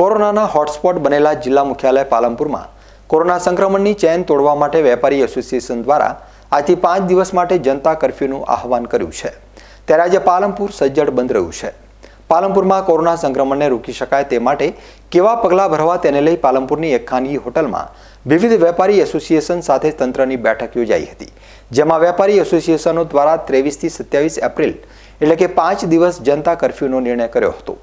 કોરોનાના હોટસ્પોટ બનેલા જિલ્લા મુખ્યાલય પાલનપુરમાં કોરોના સંક્રમણની ચેન તોડવા માટે વેપારી એસોસિએશન દ્વારા આજથી પાંચ દિવસ માટે જનતા કર્ફ્યુનું આહવાન કર્યું છે ત્યારે આજે પાલનપુર સજ્જડ બંધ રહ્યું છે પાલનપુરમાં કોરોના સંક્રમણને રોકી શકાય તે માટે કેવા પગલાં ભરવા તેને લઈ પાલનપુરની એક ખાનગી હોટલમાં વિવિધ વેપારી એસોસિએશન સાથે તંત્રની બેઠક યોજાઈ હતી જેમાં વેપારી એસોસિએશનો દ્વારા ત્રેવીસથી સત્યાવીસ એપ્રિલ એટલે કે પાંચ દિવસ જનતા કર્ફ્યુનો નિર્ણય કર્યો હતો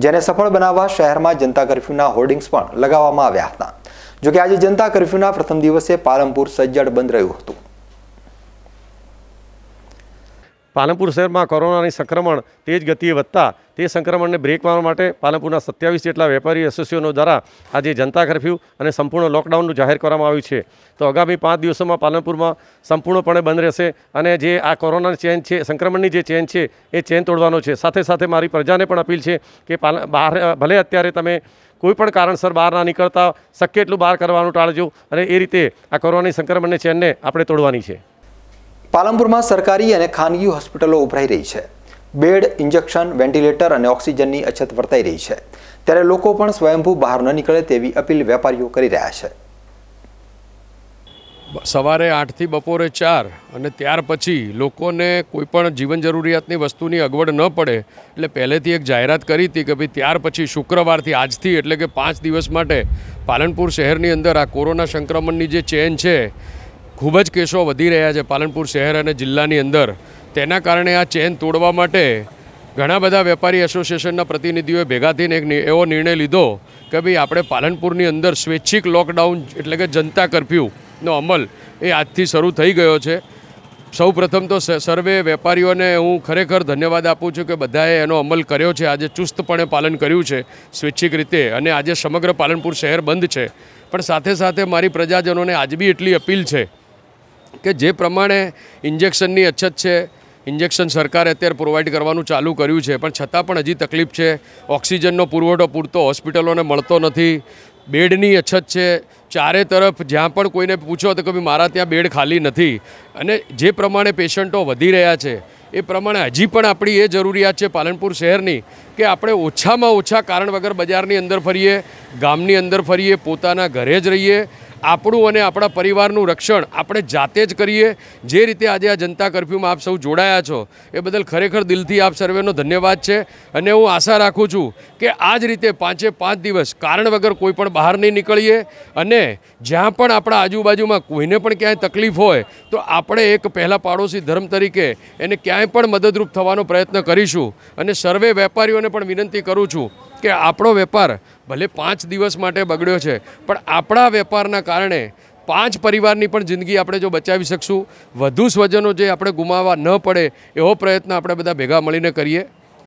જેને સફળ બનાવવા શહેરમાં જનતા કર્ફ્યુના હોર્ડિંગ્સ પણ લગાવવામાં આવ્યા હતા જોકે આજે જનતા કર્ફ્યુના પ્રથમ દિવસે પાલમપુર સજ્જડ બંધ રહ્યું હતું પાલનપુર શહેરમાં કોરોનાની સંક્રમણ તેજ ગતિએ વધતા તે સંક્રમણને બ્રેક મારવા માટે પાલનપુરના સત્યાવીસ જેટલા વેપારી એસોસિએશનો દ્વારા આજે જનતા કરફ્યુ અને સંપૂર્ણ લોકડાઉનનું જાહેર કરવામાં આવ્યું છે તો આગામી પાંચ દિવસોમાં પાલનપુરમાં સંપૂર્ણપણે બંધ રહેશે અને જે આ કોરોના ચેન છે સંક્રમણની જે ચેન છે એ ચેન તોડવાનો છે સાથે સાથે મારી પ્રજાને પણ અપીલ છે કે બહાર ભલે અત્યારે તમે કોઈપણ કારણસર બહાર ના નીકળતા શક્ય એટલું બહાર કરવાનું ટાળજો અને એ રીતે આ કોરોનાની સંક્રમણની ચેનને આપણે તોડવાની છે પાલનપુરમાં સરકારી અને ખાનગી હોસ્પિટલો ઉભરાઈ રહી છે બેડ ઇન્જેક્શન વેન્ટિલેટર અને ઓક્સિજનની અછત વર્તાઈ રહી છે ત્યારે લોકો પણ સ્વયંભૂ બહાર ન નીકળે તેવી અપીલ વેપારીઓ કરી રહ્યા છે સવારે આઠથી બપોરે ચાર અને ત્યાર પછી લોકોને કોઈપણ જીવન જરૂરિયાતની વસ્તુની અગવડ ન પડે એટલે પહેલેથી એક જાહેરાત કરી હતી કે ભાઈ ત્યાર પછી શુક્રવારથી આજથી એટલે કે પાંચ દિવસ માટે પાલનપુર શહેરની અંદર આ કોરોના સંક્રમણની જે ચેન છે ખૂબ જ કેસો વધી રહ્યા છે પાલનપુર શહેર અને જિલ્લાની અંદર તેના કારણે આ ચેન તોડવા માટે ઘણા બધા વેપારી એસોસિએશનના પ્રતિનિધિઓએ ભેગા થઈને એક એવો નિર્ણય લીધો કે ભાઈ આપણે પાલનપુરની અંદર સ્વૈચ્છિક લોકડાઉન એટલે કે જનતા કરફ્યુનો અમલ એ આજથી શરૂ થઈ ગયો છે સૌ પ્રથમ તો સર્વે વેપારીઓને હું ખરેખર ધન્યવાદ આપું છું કે બધાએ એનો અમલ કર્યો છે આજે ચુસ્તપણે પાલન કર્યું છે સ્વૈચ્છિક રીતે અને આજે સમગ્ર પાલનપુર શહેર બંધ છે પણ સાથે સાથે મારી પ્રજાજનોને આજ બી એટલી અપીલ છે કે જે પ્રમાણે ઇન્જેક્શનની અછત છે ઇન્જેક્શન સરકારે અત્યારે પ્રોવાઈડ કરવાનું ચાલુ કર્યું છે પણ છતાં પણ હજી તકલીફ છે ઓક્સિજનનો પુરવઠો પૂરતો હોસ્પિટલોને મળતો નથી બેડની અછત છે ચારે તરફ જ્યાં પણ કોઈને પૂછો તો કે મારા ત્યાં બેડ ખાલી નથી અને જે પ્રમાણે પેશન્ટો વધી રહ્યા છે એ પ્રમાણે હજી પણ આપણી એ જરૂરિયાત છે પાલનપુર શહેરની કે આપણે ઓછામાં ઓછા કારણ વગર બજારની અંદર ફરીએ ગામની અંદર ફરીએ પોતાના ઘરે જ રહીએ આપણું અને આપણા પરિવારનું રક્ષણ આપણે જાતે જ કરીએ જે રીતે આજે આ જનતા કર્ફ્યુમાં આપ સૌ જોડાયા છો એ બદલ ખરેખર દિલથી આપ સર્વેનો ધન્યવાદ છે અને હું આશા રાખું છું કે આ જ રીતે પાંચે પાંચ દિવસ કારણ વગર કોઈ પણ બહાર નહીં નીકળીએ અને જ્યાં પણ આપણા આજુબાજુમાં કોઈને પણ ક્યાંય તકલીફ હોય તો આપણે એક પહેલાં પાડોશી ધર્મ તરીકે એને ક્યાંય પણ મદદરૂપ થવાનો પ્રયત્ન કરીશું અને સર્વે વેપારીઓને પણ વિનંતી કરું છું કે આપણો વેપાર ભલે પાંચ દિવસ માટે બગડ્યો છે પણ આપણા વેપારના કારણે પાંચ પરિવારની પણ જિંદગી આપણે જો બચાવી શકશું વધુ સ્વજનો જે આપણે ગુમાવવા ન પડે એવો પ્રયત્ન આપણે બધા ભેગા મળીને કરીએ